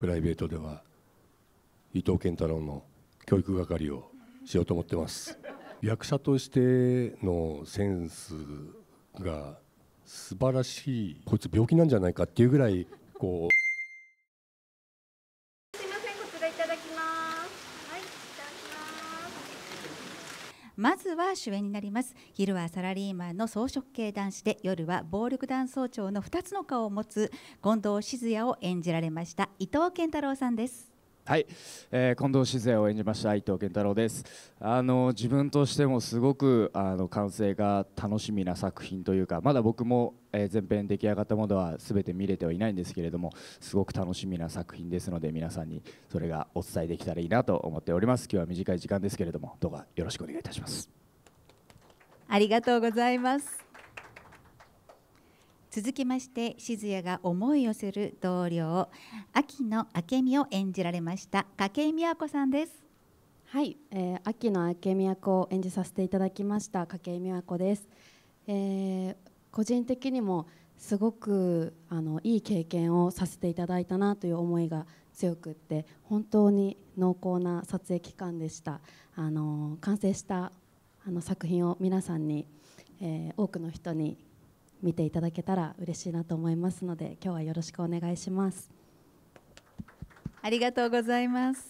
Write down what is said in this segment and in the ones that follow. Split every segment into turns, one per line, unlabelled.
プライベートでは伊藤健太郎の教育係をしようと思ってます役者としてのセンスが素晴らしいこいつ病気なんじゃないかっていうぐらいこう
まずは主演になります昼はサラリーマンの草食系男子で夜は暴力団総長の2つの顔を持つ近藤静也を演じられました伊藤健太郎さんです
はい、えー、近藤静也を演じました伊藤健太郎ですあの自分としてもすごくあの完成が楽しみな作品というかまだ僕も、えー、前編出来上がったものは全て見れてはいないんですけれどもすごく楽しみな作品ですので皆さんにそれがお伝えできたらいいなと思っております今日は短い時間ですけれどもどうか
よろしくお願いいたしますありがとうございます続きまして静也が思い寄せる同僚秋の明美を演じられました筧美和子さんですはい、えー、秋の明美役を演じさせていただきました筧美和子です、えー、個人的にもすごくあのいい経験をさせていただいたなという思いが強くって本当に濃厚な撮影期間でしたあの完成したあの作品を皆さんに、えー、多くの人に見ていただけたら嬉しいなと思いますので今日はよろしくお願いしますありがとうございます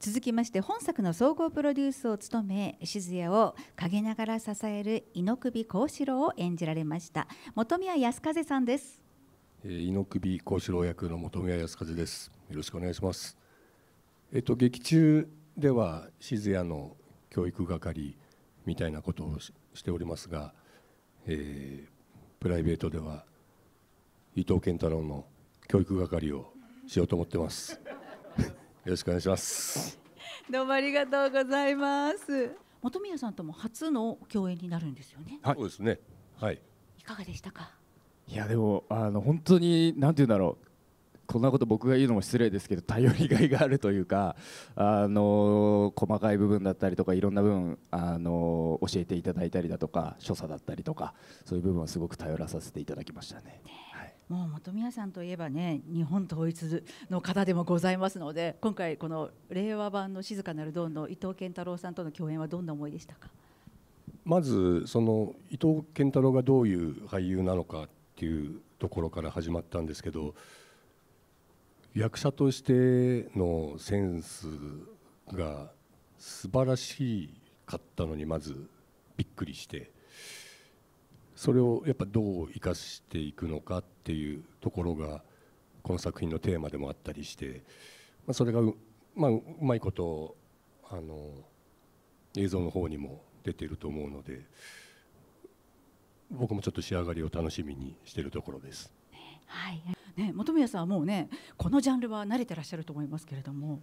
続きまして本作の総合プロデュースを務め静也を陰ながら支える井猪首幸四郎を演じられました本宮康風さんです
井猪首幸四郎役の本宮康風ですよろしくお願いしますえっと劇中では静也の教育係みたいなことをししておりますがえー、プライベートでは伊藤健太郎の教育係をしようと思ってます よろしくお願いします
どうもありがとうございます本宮さんとも初の共演になるんですよね
はいそうですね
はい
いかがでしたか
いやでもあの本当になんて言うんだろうこんなこと僕が言うのも失礼ですけど頼りがいがあるというか、あの細かい部分だったりとかいろんな部分、あの教えていただいたりだとか所作だったりとかそういう部分はすごく頼らさせていただきましたね。
はい、もう本宮さんといえばね日本統一の方でもございますので今回この令和版の「静かなるドン」の伊藤健太郎さんとの共演はどんな思いでしたか
まずその伊藤健太郎がどういう俳優なのかっていうところから始まったんですけど。うん役者としてのセンスが素晴らしかったのにまずびっくりしてそれをやっぱどう生かしていくのかっていうところがこの作品のテーマでもあったりして、まそれがう,、まあ、うまいことあの映像の方にも出てると思うので僕もちょっと仕上がりを楽しみにしてるところです。
はいね、本宮さんはもうねこのジャンルは慣れてらっしゃると思いますけれども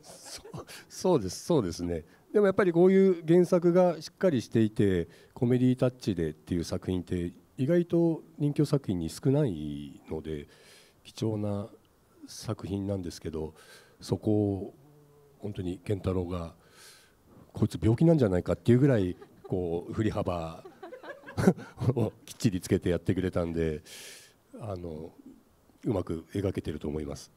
そうですそうですねでもやっぱりこういう原作がしっかりしていてコメディタッチでっていう作品って意外と人気作品に少ないので貴重な作品なんですけどそこを本当に健太郎がこいつ病気なんじゃないかっていうぐらいこう振り幅をきっちりつけてやってくれたんであのうまく描けてると思います。